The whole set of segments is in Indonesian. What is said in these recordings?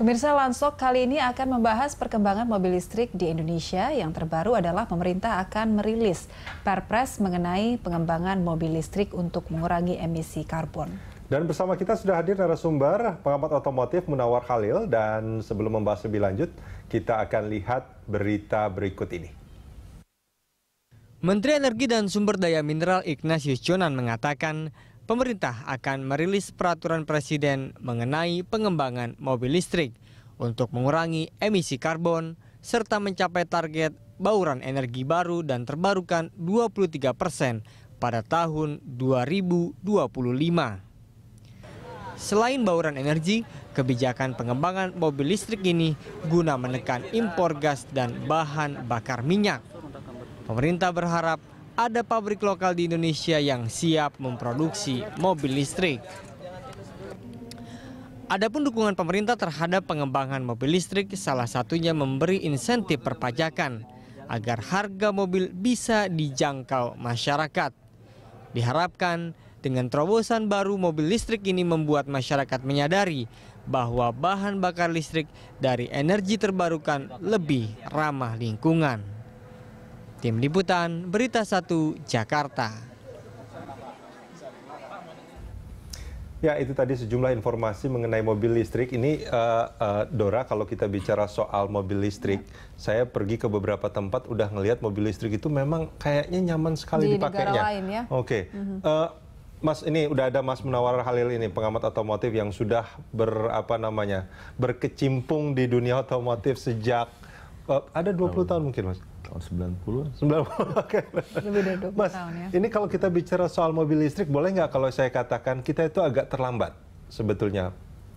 Pemirsa Lansok kali ini akan membahas perkembangan mobil listrik di Indonesia. Yang terbaru adalah pemerintah akan merilis Perpres mengenai pengembangan mobil listrik untuk mengurangi emisi karbon. Dan bersama kita sudah hadir narasumber pengamat otomotif Munawar Khalil dan sebelum membahas lebih lanjut, kita akan lihat berita berikut ini. Menteri Energi dan Sumber Daya Mineral Ignatius Jonan mengatakan, pemerintah akan merilis peraturan presiden mengenai pengembangan mobil listrik untuk mengurangi emisi karbon serta mencapai target bauran energi baru dan terbarukan 23 persen pada tahun 2025. Selain bauran energi, kebijakan pengembangan mobil listrik ini guna menekan impor gas dan bahan bakar minyak. Pemerintah berharap ada pabrik lokal di Indonesia yang siap memproduksi mobil listrik. Adapun dukungan pemerintah terhadap pengembangan mobil listrik salah satunya memberi insentif perpajakan agar harga mobil bisa dijangkau masyarakat. Diharapkan dengan terobosan baru mobil listrik ini membuat masyarakat menyadari bahwa bahan bakar listrik dari energi terbarukan lebih ramah lingkungan. Tim Liputan Berita 1 Jakarta. Ya itu tadi sejumlah informasi mengenai mobil listrik. Ini uh, uh, Dora kalau kita bicara soal mobil listrik, saya pergi ke beberapa tempat udah ngelihat mobil listrik itu memang kayaknya nyaman sekali Di dipakainya. Negara lain ya. Oke. Okay. Mm -hmm. uh, eh, Mas ini udah ada Mas Munawar Halil ini pengamat otomotif yang sudah ber apa namanya berkecimpung di dunia otomotif sejak uh, ada 20 tahun mungkin Mas tahun 90 90 oke. Lebih dari 20 Mas, tahun ya. Ini kalau kita bicara soal mobil listrik, boleh nggak kalau saya katakan kita itu agak terlambat sebetulnya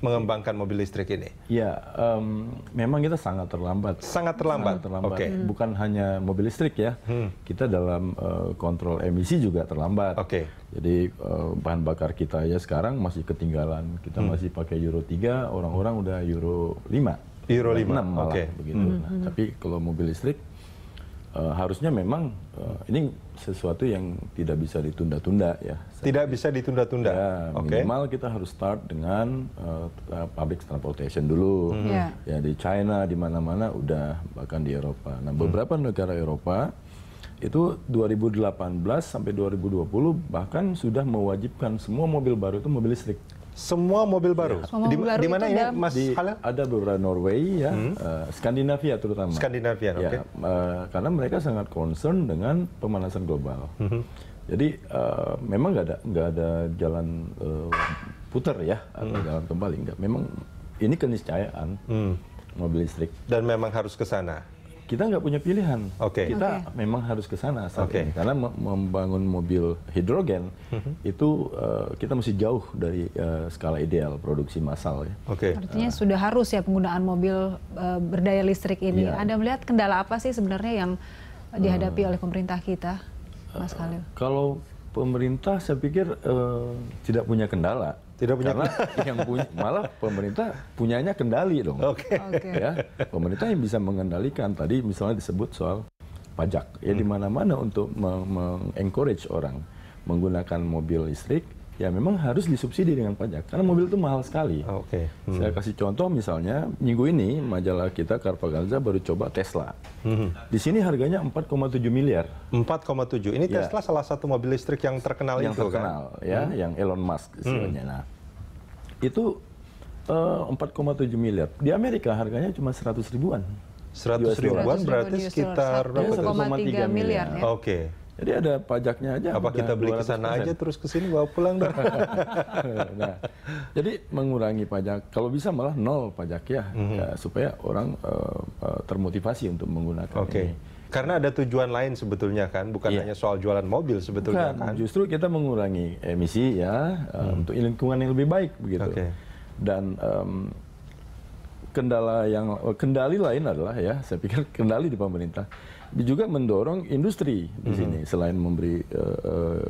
mengembangkan mobil listrik ini? Ya, um, memang kita sangat terlambat. Sangat terlambat. Sangat terlambat. Okay. Hmm. Bukan hanya mobil listrik ya. Hmm. Kita dalam uh, kontrol emisi juga terlambat. Oke. Okay. Jadi uh, bahan bakar kita ya sekarang masih ketinggalan. Kita hmm. masih pakai Euro 3, orang-orang udah Euro 5. Euro 5. oke okay. begitu. Hmm. Nah, hmm. tapi kalau mobil listrik Eh, harusnya memang eh, ini sesuatu yang tidak bisa ditunda-tunda ya. Tidak bisa ditunda-tunda. Ya, okay. minimal kita harus start dengan uh, public transportation dulu. Hmm. Yeah. Ya di China di mana-mana udah bahkan di Eropa. Nah, mhm. beberapa hmm. negara Eropa itu 2018 sampai 2020 bahkan sudah mewajibkan semua mobil baru itu mobil listrik semua mobil baru. Ya. Semua mobil baru di mana ya, Mas di, Ada beberapa Norway ya, hmm. uh, Skandinavia terutama. Skandinavia, ya, okay. uh, eh, karena mereka sangat concern dengan pemanasan global. Hmm. Jadi uh, memang nggak ada nggak ada jalan uh, putar ya atau hmm. jalan kembali nggak. Memang ini keniscayaan hmm. mobil listrik. Dan memang harus ke sana kita nggak punya pilihan. Okay. Kita okay. memang harus ke sana saat okay. ini karena membangun mobil hidrogen mm-hmm. itu uh, kita masih jauh dari uh, skala ideal produksi massal ya. Okay. Artinya uh, sudah harus ya penggunaan mobil uh, berdaya listrik ini. Yeah. Anda melihat kendala apa sih sebenarnya yang dihadapi uh, oleh pemerintah kita, Mas Khalil? Uh, kalau pemerintah saya pikir uh, tidak punya kendala tidak punya Karena yang punya, malah pemerintah punyanya kendali dong. Oke. Okay. Okay. Ya, pemerintah yang bisa mengendalikan tadi misalnya disebut soal pajak. Ya hmm. di mana-mana untuk mengencourage orang menggunakan mobil listrik ya memang harus disubsidi dengan pajak karena mobil itu mahal sekali. Ah, oke. Okay. Hmm. Saya kasih contoh misalnya minggu ini majalah kita Carpaganza baru coba Tesla. Hmm. Di sini harganya 4,7 miliar. 4,7. Ini ya. Tesla salah satu mobil listrik yang terkenal yang itu kan? terkenal, kan? ya, hmm. yang Elon Musk hmm. istilahnya. Hmm. Nah, itu eh, uh, 4,7 miliar. Di Amerika harganya cuma 100 ribuan. 100 ribuan berarti sekitar 1,3 ya, miliar. miliar ya? Oke. Okay. Jadi ada pajaknya aja. Apa kita beli ke sana aja terus ke sini bawa pulang dong. nah, jadi mengurangi pajak. Kalau bisa malah nol pajak ya, mm -hmm. ya supaya orang uh, termotivasi untuk menggunakan okay. ini. Karena ada tujuan lain sebetulnya kan, bukan yeah. hanya soal jualan mobil sebetulnya bukan, kan. Justru kita mengurangi emisi ya hmm. untuk lingkungan yang lebih baik begitu. Okay. Dan um, kendala yang kendali lain adalah ya saya pikir kendali di pemerintah juga mendorong industri di mm-hmm. sini selain memberi uh,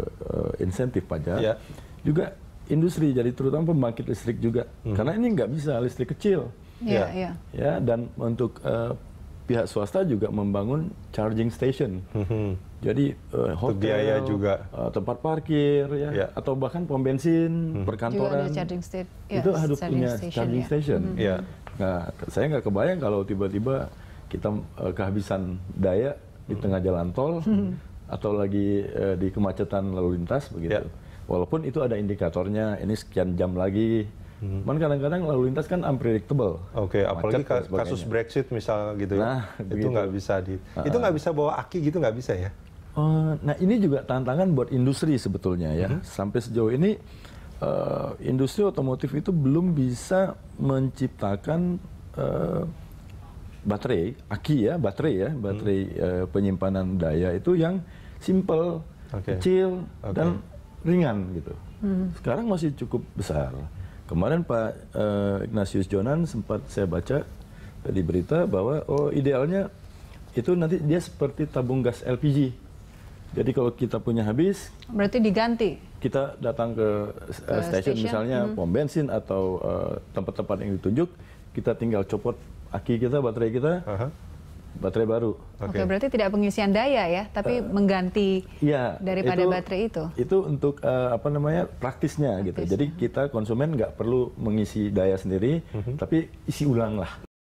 uh, insentif pajak yeah. juga industri jadi terutama pembangkit listrik juga mm-hmm. karena ini nggak bisa listrik kecil yeah, yeah. Ya. ya dan untuk uh, pihak swasta juga membangun charging station mm-hmm. jadi uh, hotel biaya juga uh, tempat parkir ya yeah. atau bahkan pom bensin mm-hmm. perkantoran juga ada charging yeah, itu harus punya station, charging ya. station mm-hmm. yeah Nah, saya nggak kebayang kalau tiba-tiba kita uh, kehabisan daya di tengah jalan tol hmm. atau lagi uh, di kemacetan lalu lintas begitu. Ya. Walaupun itu ada indikatornya, ini sekian jam lagi. Hmm. kadang-kadang lalu lintas kan unpredictable. Oke, okay, apalagi ka kasus Brexit misal gitu ya. Nah, itu nggak bisa di, uh, itu nggak bisa bawa aki gitu nggak bisa ya. Uh, nah ini juga tantangan buat industri sebetulnya ya. Hmm. Sampai sejauh ini uh, industri otomotif itu belum bisa menciptakan uh, baterai, aki ya, baterai ya, baterai hmm. uh, penyimpanan daya itu yang simple, okay. kecil okay. dan ringan gitu. Hmm. Sekarang masih cukup besar. Kemarin Pak uh, Ignatius Jonan sempat saya baca di berita bahwa oh idealnya itu nanti dia seperti tabung gas LPG. Jadi kalau kita punya habis, berarti diganti. Kita datang ke, eh, ke uh, stasiun misalnya hmm. pom bensin atau eh, tempat-tempat uh, yang ditunjuk, kita tinggal copot aki kita, baterai kita, uh -huh. baterai baru. Oke, okay. okay, berarti tidak pengisian daya ya, tapi uh, mengganti ya, daripada itu, baterai itu. Itu untuk uh, apa namanya praktisnya, praktisnya gitu. Jadi kita konsumen nggak perlu mengisi daya sendiri, uh mhm. -huh. tapi isi ulang lah.